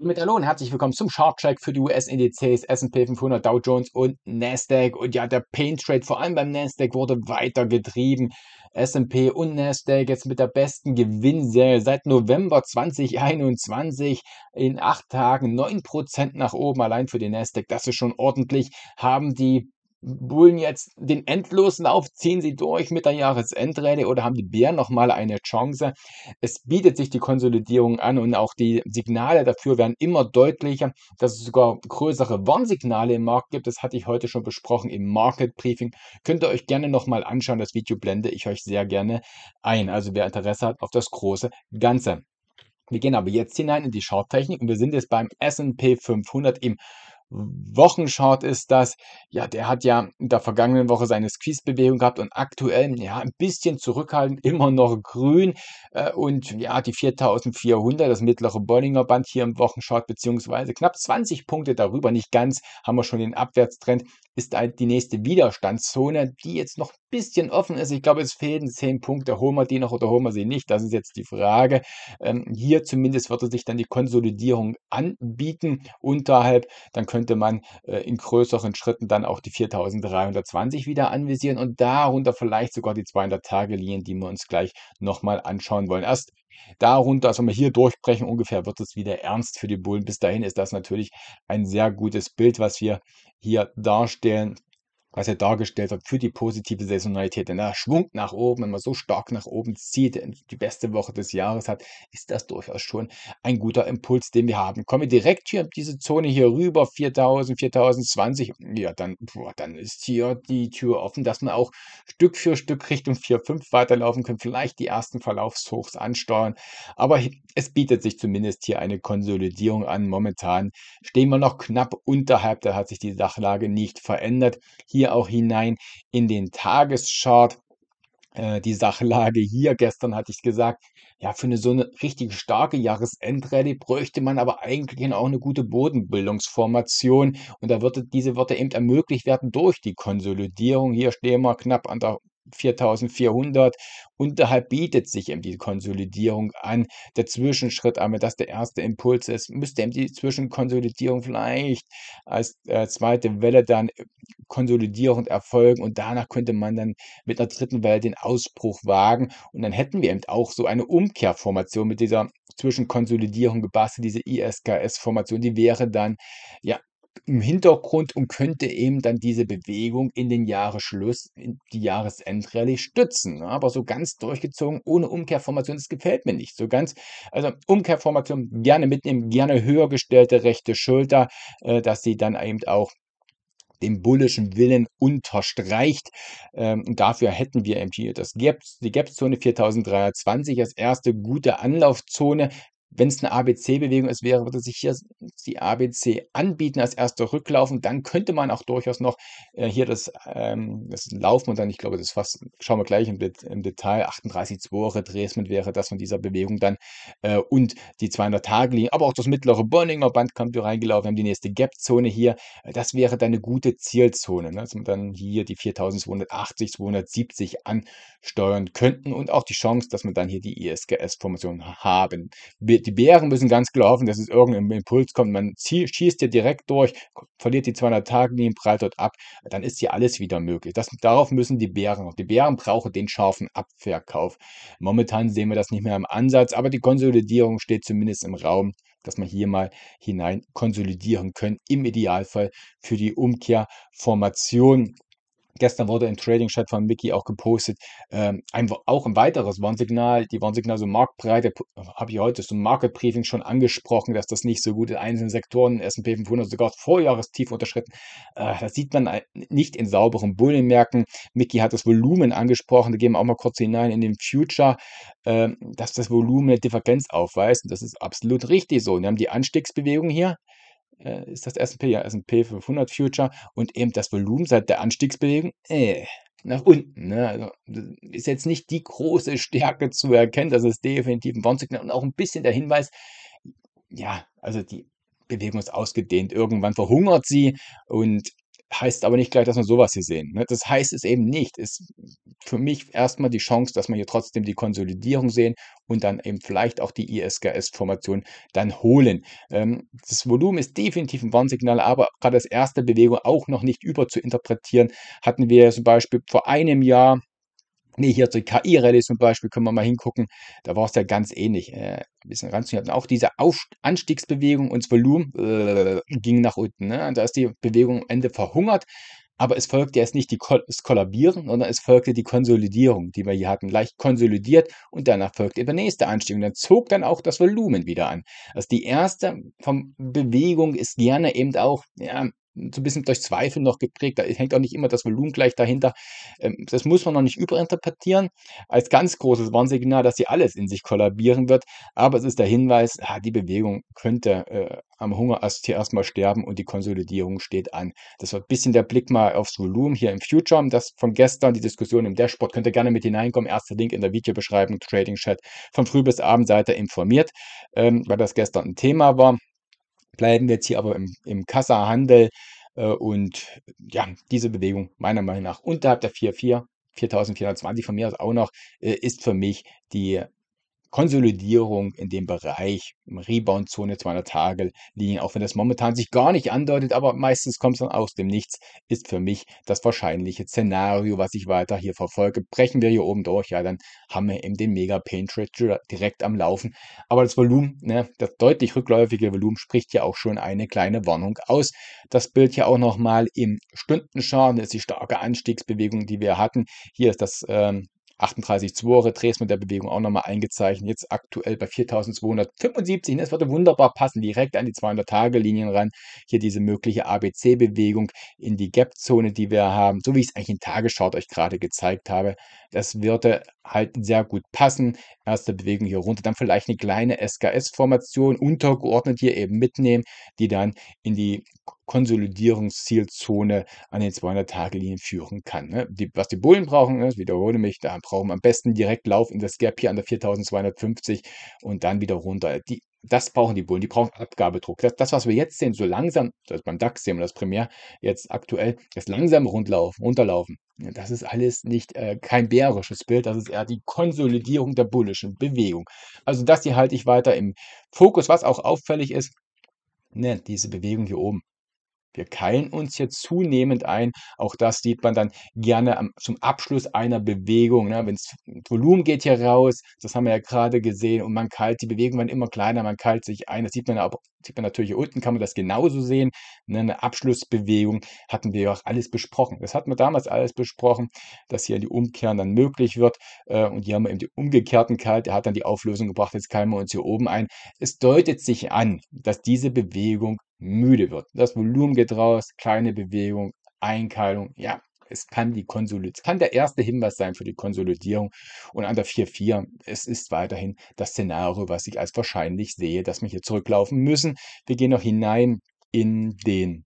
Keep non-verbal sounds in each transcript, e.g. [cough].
Mit Hallo und herzlich willkommen zum Short Track für die US-Indizes S&P 500, Dow Jones und Nasdaq. Und ja, der Pain Trade, vor allem beim Nasdaq, wurde weiter getrieben. S&P und Nasdaq jetzt mit der besten Gewinnserie seit November 2021 in acht Tagen neun Prozent nach oben allein für den Nasdaq. Das ist schon ordentlich. Haben die Bullen jetzt den Endloslauf, ziehen sie durch mit der Jahresendrede oder haben die Bären nochmal eine Chance? Es bietet sich die Konsolidierung an und auch die Signale dafür werden immer deutlicher, dass es sogar größere Warnsignale im Markt gibt. Das hatte ich heute schon besprochen im Market Briefing. Könnt ihr euch gerne nochmal anschauen. Das Video blende ich euch sehr gerne ein. Also wer Interesse hat auf das große Ganze. Wir gehen aber jetzt hinein in die Charttechnik und wir sind jetzt beim S&P 500 im Wochenshort ist das. Ja, der hat ja in der vergangenen Woche seine Squeeze-Bewegung gehabt und aktuell, ja, ein bisschen zurückhaltend, immer noch grün. Äh, und ja, die 4400, das mittlere Bollinger Band hier im Wochenshort, beziehungsweise knapp 20 Punkte darüber, nicht ganz, haben wir schon den Abwärtstrend ist halt die nächste Widerstandszone, die jetzt noch ein bisschen offen ist. Ich glaube, es fehlen zehn Punkte. Holen wir die noch oder holen wir sie nicht? Das ist jetzt die Frage. Ähm, hier zumindest würde sich dann die Konsolidierung anbieten unterhalb. Dann könnte man äh, in größeren Schritten dann auch die 4320 wieder anvisieren und darunter vielleicht sogar die 200-Tage-Linien, die wir uns gleich nochmal anschauen wollen. Erst Darunter, also wenn wir hier durchbrechen, ungefähr wird es wieder ernst für die Bullen. Bis dahin ist das natürlich ein sehr gutes Bild, was wir hier darstellen was er dargestellt hat für die positive Saisonalität. Denn er Schwung nach oben, wenn man so stark nach oben zieht, die beste Woche des Jahres hat, ist das durchaus schon ein guter Impuls, den wir haben. Kommen wir direkt hier diese Zone hier rüber, 4000, 4020, ja, dann, boah, dann ist hier die Tür offen, dass man auch Stück für Stück Richtung 4,5 weiterlaufen kann, vielleicht die ersten Verlaufshochs ansteuern. Aber es bietet sich zumindest hier eine Konsolidierung an. Momentan stehen wir noch knapp unterhalb, da hat sich die Sachlage nicht verändert. Hier auch hinein in den Tageschart. Äh, die Sachlage hier, gestern hatte ich gesagt, ja, für eine so eine richtig starke Jahresendrallye bräuchte man aber eigentlich auch eine gute Bodenbildungsformation. Und da würde diese Wörter eben ermöglicht werden durch die Konsolidierung. Hier stehen wir knapp an der 4400. Unterhalb bietet sich eben die Konsolidierung an. Der Zwischenschritt, aber das der erste Impuls ist, müsste eben die Zwischenkonsolidierung vielleicht als äh, zweite Welle dann äh, konsolidierend erfolgen und danach könnte man dann mit einer dritten Welle den Ausbruch wagen und dann hätten wir eben auch so eine Umkehrformation mit dieser Zwischenkonsolidierung gebastelt, diese ISKS-Formation, die wäre dann ja im Hintergrund und könnte eben dann diese Bewegung in den Jahresschluss, in die Jahresendrallye stützen. Ne? Aber so ganz durchgezogen, ohne Umkehrformation, das gefällt mir nicht so ganz. Also Umkehrformation gerne mitnehmen, gerne höher gestellte rechte Schulter, äh, dass sie dann eben auch den bullischen Willen unterstreicht. Ähm, dafür hätten wir eben hier das Gap, die Gap-Zone 4320 als erste gute Anlaufzone wenn es eine ABC-Bewegung ist, wäre, würde sich hier die ABC anbieten als erster Rücklaufen, dann könnte man auch durchaus noch äh, hier das, ähm, das Laufen und dann, ich glaube, das ist fast, schauen wir gleich im, im Detail, 38,2 Retracement wäre das von dieser Bewegung dann äh, und die 200-Tage-Linie, aber auch das mittlere Bonninger Band kommt hier reingelaufen, wir haben die nächste Gap-Zone hier, das wäre dann eine gute Zielzone, ne, dass man dann hier die 4280, 270 ansteuern könnten und auch die Chance, dass man dann hier die ISGS-Formation e haben will die, Bären müssen ganz klar hoffen, dass es irgendein Impuls kommt. Man schießt dir direkt durch, verliert die 200 Tage nie, prallt dort ab. Dann ist hier alles wieder möglich. Das, darauf müssen die Bären noch. Die Bären brauchen den scharfen Abverkauf. Momentan sehen wir das nicht mehr im Ansatz, aber die Konsolidierung steht zumindest im Raum dass man hier mal hinein konsolidieren können, im Idealfall für die Umkehrformation Gestern wurde im Trading Chat von Mickey auch gepostet, ähm, ein, auch ein weiteres Warnsignal, die Warnsignal so marktbreite, habe ich heute zum Market Briefing schon angesprochen, dass das nicht so gut in einzelnen Sektoren, S&P 500 sogar Vorjahrestief unterschritten. Äh, das sieht man nicht in sauberen Bullenmärkten. Mickey hat das Volumen angesprochen, da gehen wir auch mal kurz hinein in den Future, äh, dass das Volumen eine Differenz aufweist und das ist absolut richtig so. Wir haben die Anstiegsbewegung hier, äh, ist das S&P, ja, S&P 500 Future und eben das Volumen seit der Anstiegsbewegung, äh, nach unten. Ne? Also, ist jetzt nicht die große Stärke zu erkennen, das ist definitiv ein Warnsignal und auch ein bisschen der Hinweis, ja, also die Bewegung ist ausgedehnt, irgendwann verhungert sie und Heißt aber nicht gleich, dass wir sowas hier sehen. Ne? Das heißt es eben nicht. Ist für mich erstmal die Chance, dass wir hier trotzdem die Konsolidierung sehen und dann eben vielleicht auch die ISKS-Formation dann holen. Ähm, das Volumen ist definitiv ein Warnsignal, aber gerade als erste Bewegung auch noch nicht über zu interpretieren. Hatten wir zum Beispiel vor einem Jahr Nee, hier zur KI-Rallye zum Beispiel können wir mal hingucken. Da war es ja ganz ähnlich. Äh, ein bisschen ranzuhören. Auch diese Auf Anstiegsbewegung und das Volumen äh, ging nach unten. Ne? Da ist die Bewegung am Ende verhungert. Aber es folgte erst nicht Ko das Kollabieren, sondern es folgte die Konsolidierung, die wir hier hatten. Leicht konsolidiert und danach folgte der nächste Anstieg. Und dann zog dann auch das Volumen wieder an. Also die erste vom Bewegung ist gerne eben auch ja, so ein bisschen durch Zweifel noch geprägt. Da hängt auch nicht immer das Volumen gleich dahinter. Ähm, das muss man noch nicht überinterpretieren. Als ganz großes Warnsignal, dass sie alles in sich kollabieren wird. Aber es ist der Hinweis, ah, die Bewegung könnte äh, am Hunger erst, erstmal sterben und die Konsolidierung steht an. Das war ein bisschen der Blick mal aufs Volumen hier im Future. Das von gestern, die Diskussion im Dashboard, könnt ihr gerne mit hineinkommen. Erster Link in der Videobeschreibung, Trading Chat, von früh bis abend seid ihr informiert, ähm, weil das gestern ein Thema war bleiben jetzt hier aber im, im Kassahandel. Äh, und ja, diese Bewegung meiner Meinung nach unterhalb der 4,4, 4.420 von mir aus auch noch, äh, ist für mich die Konsolidierung in dem Bereich, Rebound-Zone 200-Tage-Linien, auch wenn das momentan sich gar nicht andeutet, aber meistens kommt es dann aus dem Nichts, ist für mich das wahrscheinliche Szenario, was ich weiter hier verfolge. Brechen wir hier oben durch, ja, dann haben wir eben den Mega-Pain-Trade direkt am Laufen. Aber das Volumen, ne, das deutlich rückläufige Volumen spricht ja auch schon eine kleine Warnung aus. Das Bild hier auch nochmal im das ist die starke Anstiegsbewegung, die wir hatten. Hier ist das ähm, 38 Zwore, Dresden mit der Bewegung auch nochmal eingezeichnet. Jetzt aktuell bei 4275. Das würde wunderbar passen, direkt an die 200-Tage-Linien ran. Hier diese mögliche ABC-Bewegung in die Gap-Zone, die wir haben, so wie ich es eigentlich in Tagesschau euch gerade gezeigt habe. Das würde halt sehr gut passen. Erste Bewegung hier runter, dann vielleicht eine kleine SKS-Formation, untergeordnet hier eben mitnehmen, die dann in die Konsolidierungszielzone an den 200-Tage-Linien führen kann. Ne? Die, was die Bullen brauchen, ist, ne, wiederhole mich, da brauchen wir am besten direkt Lauf in das Gap hier an der 4250 und dann wieder runter. Die, das brauchen die Bullen, die brauchen Abgabedruck. Das, das, was wir jetzt sehen, so langsam, das beim DAX sehen wir das primär jetzt aktuell, das langsam rundlaufen, runterlaufen, ne, das ist alles nicht äh, kein bärisches Bild, das ist eher die Konsolidierung der bullischen Bewegung. Also das hier halte ich weiter im Fokus, was auch auffällig ist, ne, diese Bewegung hier oben. Wir keilen uns hier zunehmend ein. Auch das sieht man dann gerne am, zum Abschluss einer Bewegung. Ne? Wenn das Volumen geht hier raus, das haben wir ja gerade gesehen, und man keilt, die Bewegungen werden immer kleiner, man keilt sich ein. Das sieht man, auch, sieht man natürlich hier unten, kann man das genauso sehen. Ne? Eine Abschlussbewegung hatten wir ja auch alles besprochen. Das hatten wir damals alles besprochen, dass hier die Umkehr dann möglich wird. Äh, und hier haben wir eben die umgekehrten Kalt. Er hat dann die Auflösung gebracht, jetzt keilen wir uns hier oben ein. Es deutet sich an, dass diese Bewegung müde wird. Das Volumen geht raus, kleine Bewegung, Einkeilung, ja. Es kann die Konsolid kann der erste Hinweis sein für die Konsolidierung. Und an der 4.4, es ist weiterhin das Szenario, was ich als wahrscheinlich sehe, dass wir hier zurücklaufen müssen. Wir gehen noch hinein in den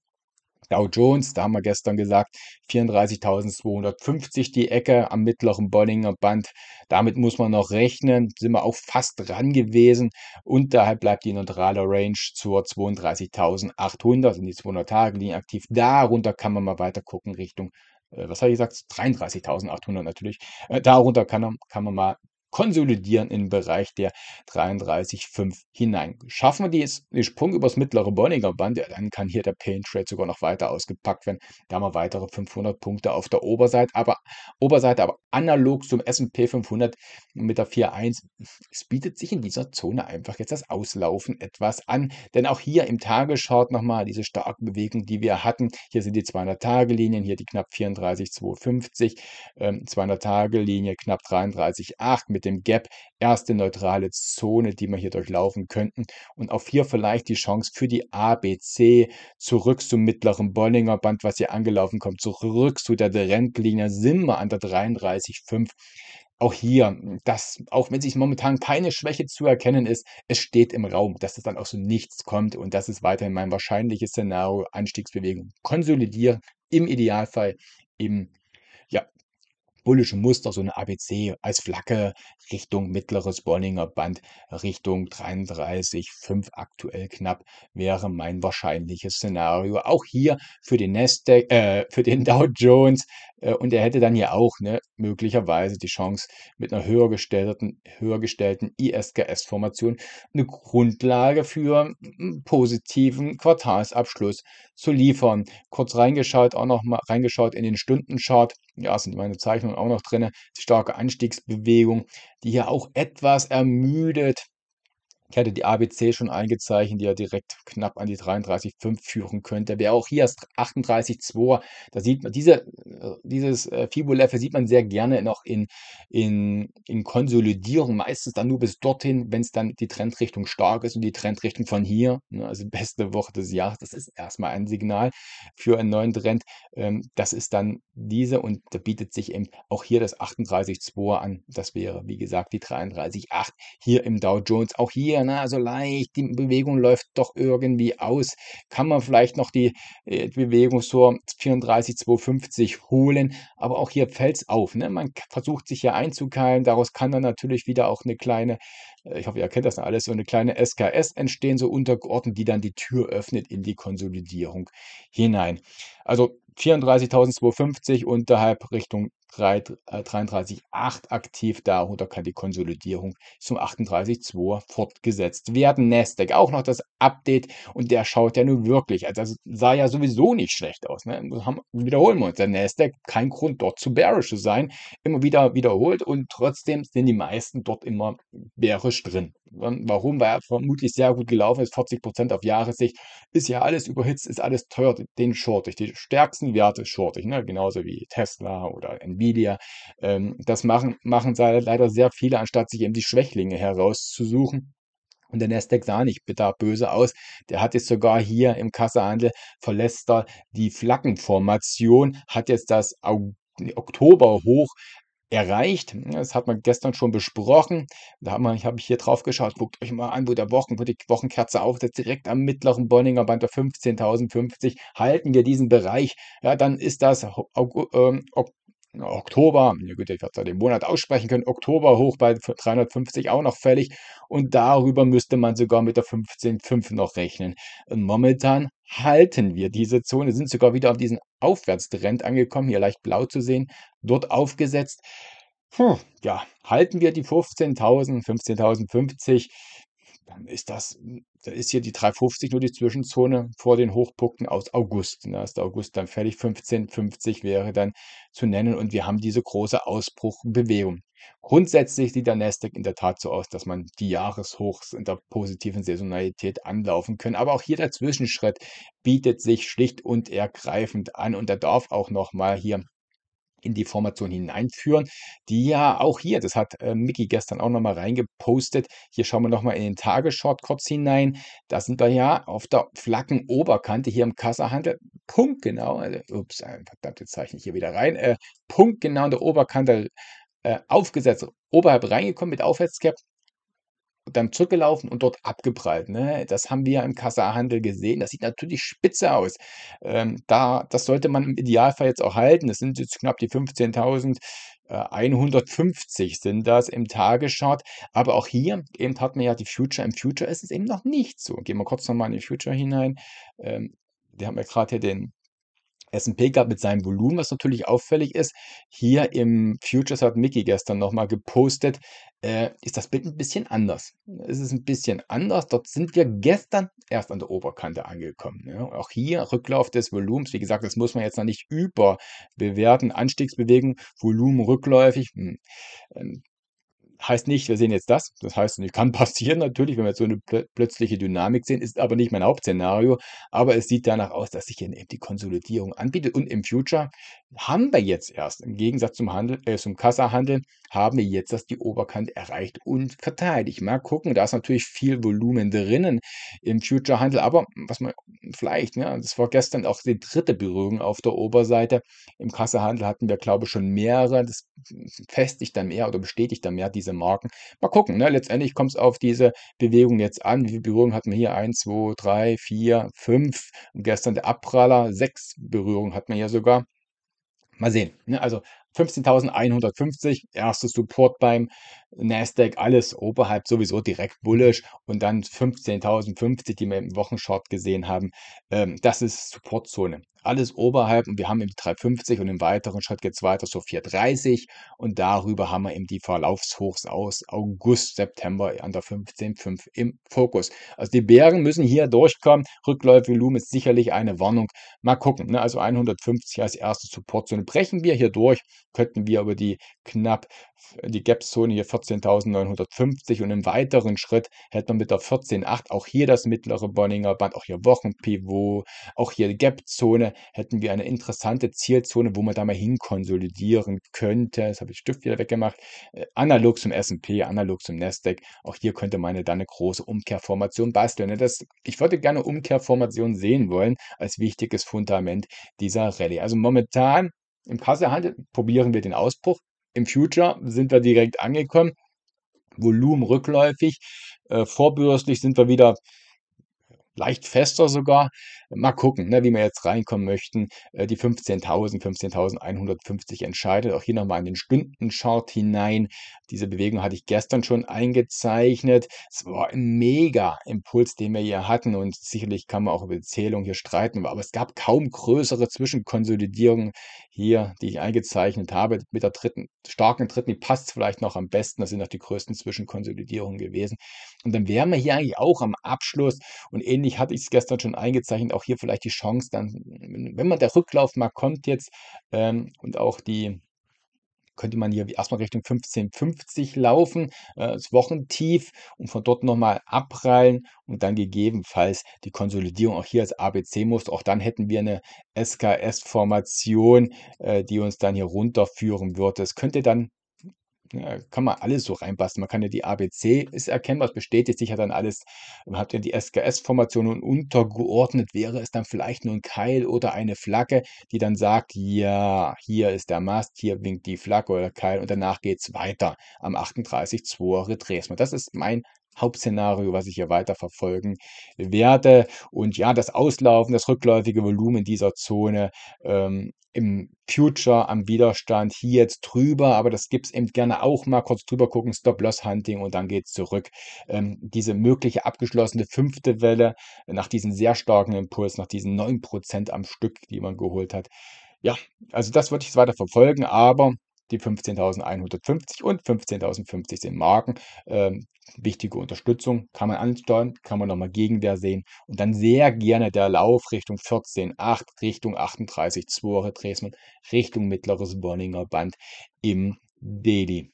Dow Jones, da haben wir gestern gesagt, 34.250 die Ecke am mittleren Bollinger Band. Damit muss man noch rechnen, sind wir auch fast dran gewesen. Und daher bleibt die neutrale Range zur 32.800 in die 200-Tage-Linie aktiv. Darunter kann man mal weiter gucken Richtung äh, was habe ich gesagt, 33.800 natürlich. Äh, darunter kann, kann man mal konsolidieren im Bereich der 33,5 hinein. Schaffen wir den Sprung übers mittlere Bollinger Band, ja, dann kann hier der Pain Trade sogar noch weiter ausgepackt werden. Da haben wir weitere 500 Punkte auf der Oberseite, aber Oberseite, aber analog zum S&P 500 mit der 4.1. Es bietet sich in dieser Zone einfach jetzt das Auslaufen etwas an, denn auch hier im Tagesschart nochmal diese starke Bewegung, die wir hatten. Hier sind die 200-Tage-Linien, hier die knapp 34,250, 200-Tage-Linie ähm, knapp 33,8 mit mit dem Gap erste neutrale Zone, die wir hier durchlaufen könnten und auch hier vielleicht die Chance für die ABC zurück zum mittleren Bollinger Band, was hier angelaufen kommt, zurück zu der Trendlinie sind wir an der 33,5 auch hier, dass, auch wenn sich momentan keine Schwäche zu erkennen ist, es steht im Raum, dass es dann auch so nichts kommt und das ist weiterhin mein wahrscheinliches Szenario, Anstiegsbewegung konsolidieren, im Idealfall im bullische Muster, so eine ABC als Flagge Richtung mittleres Bonninger Band, Richtung 33,5 aktuell knapp, wäre mein wahrscheinliches Szenario. Auch hier für den Nasdaq, äh, für den [laughs] Dow Jones äh, und er hätte dann ja auch ne, möglicherweise die Chance, mit einer höher gestellten, höher gestellten ISKS-Formation eine Grundlage für einen positiven Quartalsabschluss zu liefern. Kurz reingeschaut, auch noch mal reingeschaut in den Stundenchart. Ja, sind meine Zeichnungen auch noch drin. Die starke Anstiegsbewegung, die hier auch etwas ermüdet ich hatte die ABC schon eingezeichnet, die ja direkt knapp an die 33,5 führen könnte. Wäre auch hier erst 38,2. Da sieht man, diese, äh, dieses äh, Fibo-Level sieht man sehr gerne noch in, in, in Konsolidierung. Meistens dann nur bis dorthin, wenn es dann die Trendrichtung stark ist und die Trendrichtung von hier, ne, also [laughs] beste Woche des Jahres, das ist erstmal ein Signal für einen neuen Trend. Ähm, das ist dann diese und da bietet sich eben auch hier das 38,2 an. Das wäre, wie gesagt, die 33,8 hier im Dow Jones. Auch hier ne? also leicht, die Bewegung läuft doch irgendwie aus. Kann man vielleicht noch die äh, Bewegung so 34, 250 holen, aber auch hier fällt es auf. Ne? Man versucht sich hier einzukeilen, daraus kann dann natürlich wieder auch eine kleine, äh, ich hoffe, ihr kennt das alles, so eine kleine SKS entstehen, so untergeordnet, die dann die Tür öffnet in die Konsolidierung hinein. Also 34.250 unterhalb Richtung 33.8 äh, aktiv, darunter kann die Konsolidierung zum 38.2 fortgesetzt werden. Nasdaq auch noch das Update und der schaut ja nun wirklich, also sah ja sowieso nicht schlecht aus. Ne? wiederholen wir uns, der Nasdaq kein Grund dort zu bearish zu sein, immer wieder wiederholt und trotzdem sind die meisten dort immer bearish drin. Warum? Weil er vermutlich sehr gut gelaufen ist, 40 Prozent auf Jahressicht. Ist ja alles überhitzt, ist alles teuer, den ich, Die stärksten Werte shortig, ne? genauso wie Tesla oder Nvidia. Ähm, das machen, machen leider sehr viele, anstatt sich eben die Schwächlinge herauszusuchen. Und der Nasdaq sah nicht bitter böse aus. Der hat jetzt sogar hier im Kassehandel verlässt er die Flaggenformation, hat jetzt das Oktoberhoch erreicht. Das hat man gestern schon besprochen. Da habe hab ich hier drauf geschaut. Guckt euch mal an, wo der Wochen, wo die Wochenkerze aufsetzt, direkt am mittleren Bonninger Band der 15.050. Halten wir diesen Bereich, ja, dann ist das ähm, Oktober, ja gut, ich werde den Monat aussprechen können, Oktober hoch bei 350 auch noch fällig und darüber müsste man sogar mit der 15.5 noch rechnen. Und momentan halten wir diese Zone, sind sogar wieder auf diesen Aufwärtstrend angekommen, hier leicht blau zu sehen, dort aufgesetzt. Puh, ja, halten wir die 15.000, 15.050, dann ist das hm, da ist hier die 350 nur die Zwischenzone vor den Hochpunkten aus August. Ne? Da ist der August dann fertig. 1550 wäre dann zu nennen und wir haben diese große Ausbruchbewegung. Grundsätzlich sieht der Nasdaq in der Tat so aus, dass man die Jahreshochs in der positiven Saisonalität anlaufen kann. Aber auch hier der Zwischenschritt bietet sich schlicht und ergreifend an und da darf auch nochmal hier in die Formation hineinführen, die ja auch hier, das hat äh, Mickey gestern auch nochmal reingepostet, hier schauen wir nochmal in den Tagesshort kurz hinein, da sind wir ja auf der flachen Oberkante hier im Kassahandel, Punkt genau, also, ups, verdammt, jetzt zeichne hier wieder rein, äh, Punkt genau an der Oberkante äh, aufgesetzt, oberhalb reingekommen mit Aufwärtscap, dann zurückgelaufen und dort abgeprallt. Ne? Das haben wir ja im Kassahandel gesehen. Das sieht natürlich spitze aus. Ähm, da, das sollte man im Idealfall jetzt auch halten. Das sind jetzt knapp die 15.000. 150 äh, sind das im Tageschart. Aber auch hier, eben hat man ja die Future. Im Future ist es eben noch nicht so. Gehen wir kurz nochmal in die Future hinein. Ähm, wir haben ja gerade hier den S&P gab mit seinem Volumen, was natürlich auffällig ist. Hier im Futures hat Mickey gestern nochmal gepostet, äh, ist das Bild ein bisschen anders. Es ist ein bisschen anders. Dort sind wir gestern erst an der Oberkante angekommen. Ne? Auch hier Rücklauf des Volumens. Wie gesagt, das muss man jetzt noch nicht überbewerten. Anstiegsbewegung, Volumen rückläufig. Hm. Ähm, heißt nicht, wir sehen jetzt das. Das heißt, es kann [laughs] passieren natürlich, wenn wir jetzt so eine pl plötzliche Dynamik sehen, ist aber nicht mein Hauptszenario. Aber es sieht danach aus, dass sich eben die Konsolidierung anbietet. Und im Future haben wir jetzt erst, im Gegensatz zum, Handel, äh, zum Kassahandel, haben wir jetzt erst die Oberkante erreicht und verteidigt. Mal gucken, da ist natürlich viel Volumen drinnen im Future-Handel. Aber was man vielleicht, ja, ne, das war gestern auch die dritte Berührung auf der Oberseite. Im Kassahandel hatten wir, glaube ich, schon mehrere. Das festigt dann mehr oder bestätigt dann mehr diese diese Marken. Mal gucken, ne? letztendlich kommt es auf diese Bewegung jetzt an. Wie viele Berührungen hat man hier? 1, 2, 3, 4, 5. Und gestern der Abpraller, 6 Berührungen hat man hier sogar. Mal sehen. Ne? Also 15.150, erstes Support beim Nasdaq, alles oberhalb sowieso direkt bullish und dann 15.050, die wir im Wochenshort gesehen haben. Ähm, das ist Supportzone alles oberhalb und wir haben eben die 350 und im weiteren Schritt geht es weiter so 430 und darüber haben wir eben die Verlaufshochs aus August, September an der 15.5 im Fokus. Also die Bären müssen hier durchkommen. Rückläufervolumen ist sicherlich eine Warnung. Mal gucken, ne? also 150 als erste Supportzone. Brechen wir hier durch, könnten wir über die knapp die Gap-Zone hier 14.950 und im weiteren Schritt hätten wir mit der 14.8 auch hier das mittlere Bonninger Band, auch hier Wochenpivot, auch hier die Gap-Zone hätten wir eine interessante Zielzone, wo man da mal hinkonsolidieren könnte. Jetzt habe ich den Stift wieder weggemacht. Äh, analog zum S&P, analog zum Nasdaq. Auch hier könnte man dann eine große Umkehrformation basteln. Ne? Das, ich würde gerne Umkehrformation sehen wollen als wichtiges Fundament dieser Rallye. Also momentan im Kassehandel probieren wir den Ausbruch. Im Future sind wir direkt angekommen. Volumen rückläufig. Äh, vorbürstlich sind wir wieder leicht fester sogar mal gucken, ne, wie wir jetzt reinkommen möchten. Äh, die 15.000, 15.150 entscheidet. Auch hier nochmal in den Stundenchart hinein. Diese Bewegung hatte ich gestern schon eingezeichnet. Es war ein mega Impuls, den wir hier hatten. Und sicherlich kann man auch über die Zählung hier streiten. Aber es gab kaum größere Zwischenkonsolidierungen hier, die ich eingezeichnet habe. Mit der dritten, starken dritten, die passt vielleicht noch am besten. Das sind noch die größten Zwischenkonsolidierungen gewesen. Und dann wären wir hier eigentlich auch am Abschluss. Und ähnlich hatte ich es gestern schon eingezeichnet. Auch auch hier vielleicht die Chance, dann, wenn man der Rücklauf mal kommt jetzt ähm, und auch die könnte man hier erstmal Richtung 1550 laufen, äh, das Wochentief und von dort nochmal abprallen und dann gegebenenfalls die Konsolidierung auch hier als ABC-Muster. Auch dann hätten wir eine SKS-Formation, äh, die uns dann hier runterführen würde. Es könnte dann ja, kann man alles so reinpassen. Man kann ja die ABC ist erkennbar, es bestätigt sich ja dann alles. Man hat ja die SKS-Formation und untergeordnet wäre es dann vielleicht nur ein Keil oder eine Flagge, die dann sagt, ja, hier ist der Mast, hier winkt die Flagge oder Keil und danach geht es weiter am 38.2 Retresma. Das ist mein Hauptszenario, was ich hier weiter verfolgen werde. Und ja, das Auslaufen, das rückläufige Volumen dieser Zone ähm, im Future am Widerstand hier jetzt drüber, aber das gibt's eben gerne auch mal kurz drüber gucken, Stop-Loss-Hunting und dann geht's zurück. Ähm, diese mögliche abgeschlossene fünfte Welle nach diesem sehr starken Impuls, nach diesen neun Prozent am Stück, die man geholt hat. Ja, also das würde ich jetzt weiter verfolgen, aber die 15.150 und 15.050 sind Marken. Ähm, wichtige Unterstützung kann man ansteuern, kann man nochmal Gegenwehr sehen und dann sehr gerne der Lauf Richtung 14.8, Richtung 38.2 Dresden, Richtung mittleres Bonninger Band im Daily.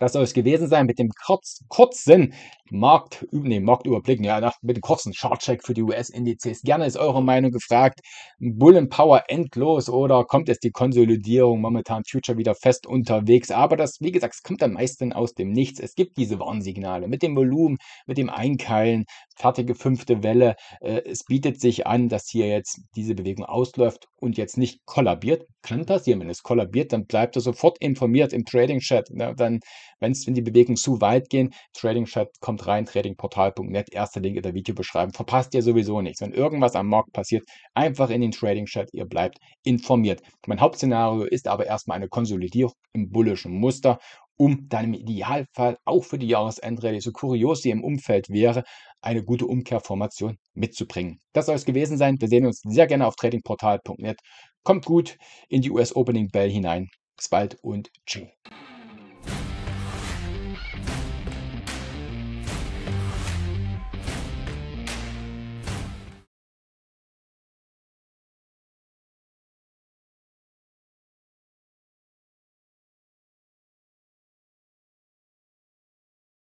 Das soll es gewesen sein mit dem kurz, kurzen Markt, nee, Marktüberblick, ja, mit dem kurzen Chartcheck für die US-Indizes. Gerne ist eure Meinung gefragt. Bullen Power endlos oder kommt jetzt die Konsolidierung momentan Future wieder fest unterwegs? Aber das, wie gesagt, es kommt am meisten aus dem Nichts. Es gibt diese Warnsignale mit dem Volumen, mit dem Einkeilen, fertige fünfte Welle. Äh, es bietet sich an, dass hier jetzt diese Bewegung ausläuft und jetzt nicht kollabiert. Kann passieren, wenn es kollabiert, dann bleibt er sofort informiert im Trading Chat. Ne? Dann, wenn wenn die Bewegungen zu weit gehen, Trading Chat kommt rein, tradingportal.net, erster Link in der Videobeschreibung. Verpasst ihr sowieso nichts. Wenn irgendwas am Markt passiert, einfach in den Trading Chat, ihr bleibt informiert. Mein Hauptszenario ist aber erstmal eine Konsolidierung im bullischen Muster um dann im Idealfall auch für die Jahresendrallye, so kurios sie im Umfeld wäre, eine gute Umkehrformation mitzubringen. Das soll es gewesen sein. Wir sehen uns sehr gerne auf tradingportal.net. Kommt gut in die US Opening Bell hinein. Bis bald und tschüss.